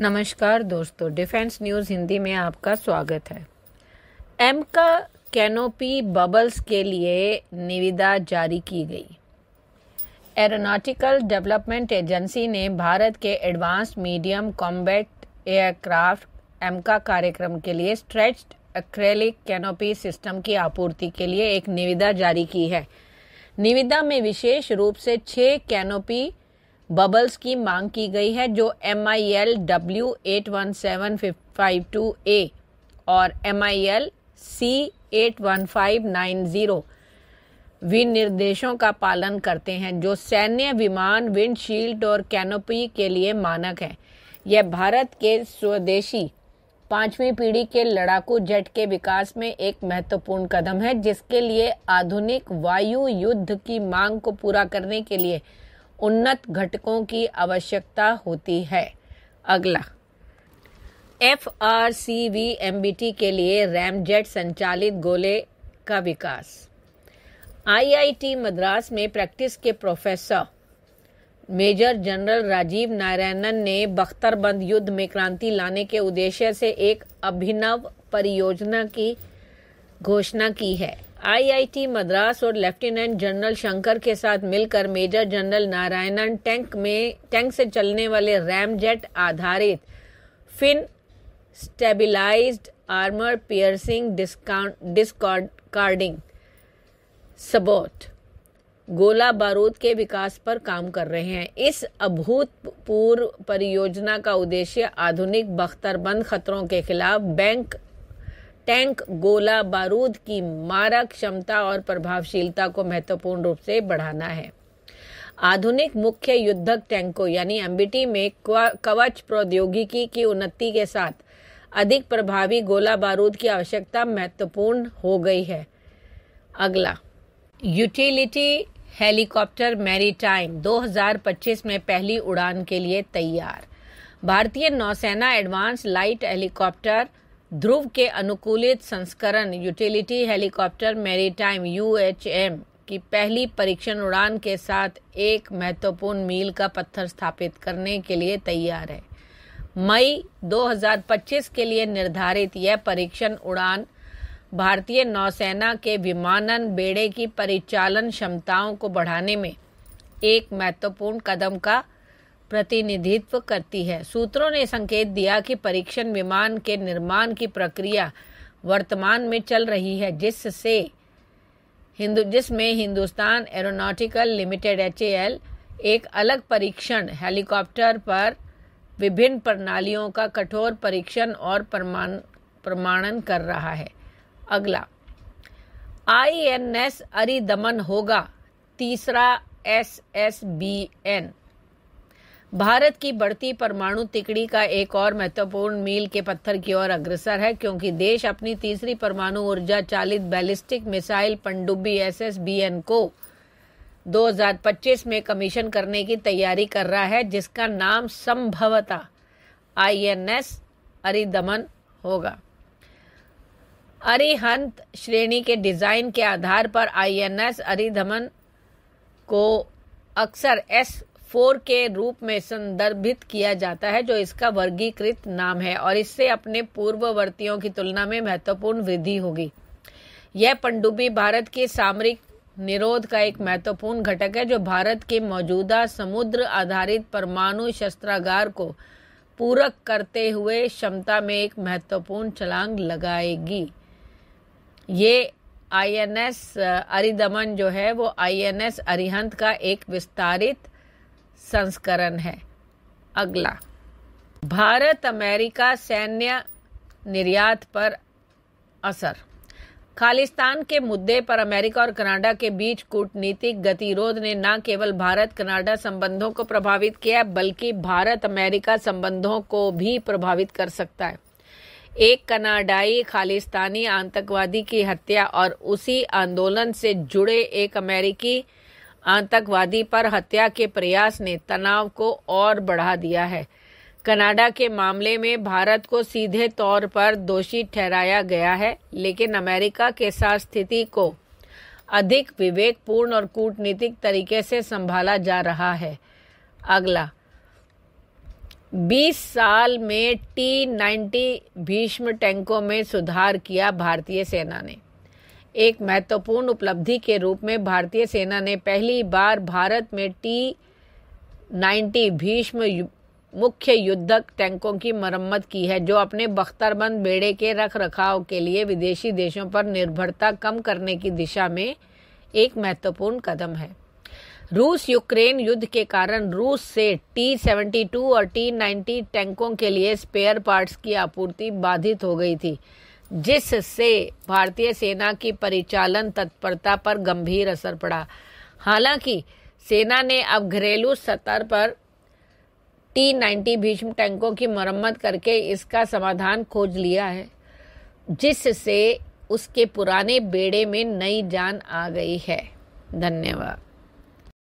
नमस्कार दोस्तों defence news Hindi में आपका स्वागत है एम का कैनोपी बबल्स के लिए निविदा जारी की गई एरोनॉटिकल डेवलपमेंट एजेंसी ने भारत के advance medium combat aircraft AMCA कार्यक्रम के लिए स्ट्रेच्ड एक्रेलिक कैनोपी सिस्टम की आपूर्ति के लिए एक निविदा जारी की है निविदा में विशेष रूप से छः कैनोपी बबल्स की मांग की गई है जो M I L W eight one seven five two A और M I L C eight one five nine zero विनिर्देशों का पालन करते हैं जो सैन्य विमान विंडशील्ड और कैनोपी के लिए मानक है यह भारत के स्वदेशी पांचवी पीढ़ी के लड़ाकू जेट के विकास में एक महत्वपूर्ण कदम है जिसके लिए आधुनिक वायु युद्ध की मांग को पूरा करने के लिए उन्नत घटकों की आवश्यकता होती है अगला F R C V M B T के लिए रैमजेट संचालित गोले का विकास आईआईटी मद्रास में प्रैक्टिस के professor major general Rajiv Narayanan ने बख्तरबंद युद्ध में क्रांति लाने के उद्देश्य से एक अभिनव परियोजना की घोषणा की है आईआईटी मद्रास और लेफ्टिनेंट जनरल शंकर के साथ मिलकर मेजर जनरल नारायणन टैंक में टैंक से चलने वाले रैमजेट आधारित fin stabilised armour piercing discarding sabot गोला बारूद के विकास पर काम कर रहे हैं इस अभूतपूर्व परियोजना का उद्देश्य आधुनिक बख्तरबंद खतरों के खिलाफ बैंक टैंक गोला बारूद की मारक क्षमता और प्रभावशीलता को महत्वपूर्ण रूप से बढ़ाना है आधुनिक मुख्य युद्धक टैंकों यानी एमबीटी में कवच प्रौद्योगिकी की उन्नति के साथ अधिक प्रभावी गोला बारूद की आवश्यकता महत्वपूर्ण हो गई है अगला यूटिलिटी हेलीकॉप्टर मैरीटाइम 2025 में पहली उड़ान के लिए तैयार भारतीय नौसेना एडवांस लाइट हेलीकॉप्टर ध्रुव के अनुकूलित संस्करण यूटिलिटी हेलीकॉप्टर मैरीटाइम यूएचएम की पहली परीक्षण उड़ान के साथ एक महत्वपूर्ण मील का पत्थर स्थापित करने के लिए तैयार है मई 2025 के लिए निर्धारित यह परीक्षण उड़ान भारतीय नौसेना के विमानन बेड़े की परिचालन क्षमताओं को बढ़ाने में एक महत्वपूर्ण कदम का प्रतिनिधित्व करती है सूत्रों ने संकेत दिया कि परीक्षण विमान के निर्माण की प्रक्रिया वर्तमान में चल रही है जिससे हिंदु जिसमें हिंदुस्तान एरोनॉटिकल लिमिटेड एच एक अलग परीक्षण हेलीकॉप्टर पर विभिन्न प्रणालियों का कठोर परीक्षण और प्रमाण प्रमाणन कर रहा है अगला आई एन एस अरिदमन होगा तीसरा S S B N Bharat की बढ़ती परमाणु तिकड़ी का एक और महत्वपूर्ण मील के पत्थर की ओर अग्रसर है क्योंकि देश अपनी तीसरी परमाणु ऊर्जा चालित बैलिस्टिक मिसाइल पनडुब्बी एन को 2025 में कमीशन करने की तैयारी कर रहा है जिसका नाम संभवतः एस अरिदमन होगा अरिहंत श्रेणी के डिजाइन के आधार पर आई एन एस अरिधमन को अक्सर एस फोर के रूप में संदर्भित किया जाता है जो इसका वर्गीकृत नाम है और इससे अपने पूर्ववर्तियों की तुलना में महत्वपूर्ण वृद्धि होगी यह पनडुब्बी भारत के सामरिक निरोध का एक महत्वपूर्ण घटक है जो भारत के मौजूदा समुद्र आधारित परमाणु शस्त्रागार को पूरक करते हुए क्षमता में एक महत्वपूर्ण छलांग लगाएगी ये आईएनएस अरिदमन जो है वो आईएनएस अरिहंत का एक विस्तारित संस्करण है अगला भारत अमेरिका सैन्य निर्यात पर असर खालिस्तान के मुद्दे पर अमेरिका और कनाडा के बीच कूटनीतिक गतिरोध ने न केवल भारत कनाडा संबंधों को प्रभावित किया बल्कि भारत अमेरिका संबंधों को भी प्रभावित कर सकता है एक कनाडाई खालिस्तानी आतंकवादी की हत्या और उसी आंदोलन से जुड़े एक अमेरिकी आतंकवादी पर हत्या के प्रयास ने तनाव को और बढ़ा दिया है कनाडा के मामले में भारत को सीधे तौर पर दोषी ठहराया गया है लेकिन अमेरिका के साथ स्थिति को अधिक विवेकपूर्ण और कूटनीतिक तरीके से संभाला जा रहा है अगला 20 साल में टी नाइन्टी भीष्म टैंकों में सुधार किया भारतीय सेना ने एक महत्वपूर्ण उपलब्धि के रूप में भारतीय सेना ने पहली बार भारत में टी नाइन्टी भीष्म यु, मुख्य युद्धक टैंकों की मरम्मत की है जो अपने बख्तरबंद बेड़े के रख रखाव के लिए विदेशी देशों पर निर्भरता कम करने की दिशा में एक महत्वपूर्ण कदम है रूस यूक्रेन युद्ध के कारण रूस से टी सेवेंटी टू और टी नाइन्टी टैंकों के लिए स्पेयर पार्ट्स की आपूर्ति बाधित हो गई थी जिससे भारतीय सेना की परिचालन तत्परता पर गंभीर असर पड़ा हालांकि सेना ने अब घरेलू स्तर पर टी नाइन्टी भीष्म टैंकों की मरम्मत करके इसका समाधान खोज लिया है जिससे उसके पुराने बेड़े में नई जान आ गई है धन्यवाद